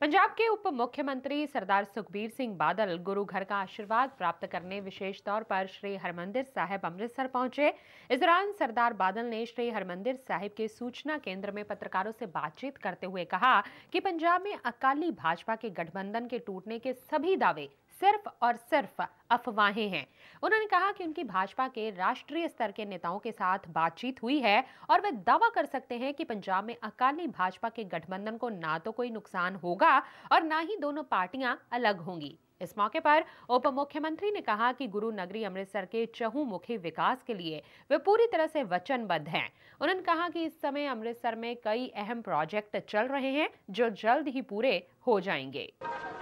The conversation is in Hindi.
पंजाब के उप मुख्यमंत्री सरदार सुखबीर सिंह बादल गुरु घर का आशीर्वाद प्राप्त करने विशेष तौर पर श्री हरमंदिर साहिब अमृतसर पहुंचे इस दौरान सरदार बादल ने श्री हरमंदिर साहिब के सूचना केंद्र में पत्रकारों से बातचीत करते हुए कहा कि पंजाब में अकाली भाजपा के गठबंधन के टूटने के सभी दावे सिर्फ और सिर्फ अफवाहें हैं उन्होंने कहा कि उनकी भाजपा के राष्ट्रीय स्तर के नेताओं के साथ बातचीत हुई है और वे दावा कर सकते हैं कि पंजाब में अकाली भाजपा के गठबंधन को ना तो कोई नुकसान होगा और ना ही दोनों पार्टियां अलग होंगी इस मौके पर उप मुख्यमंत्री ने कहा कि गुरु नगरी अमृतसर के चहुमुखी विकास के लिए वे पूरी तरह से वचनबद्ध हैं उन्होंने कहा कि इस समय अमृतसर में कई अहम प्रोजेक्ट चल रहे हैं जो जल्द ही पूरे हो जाएंगे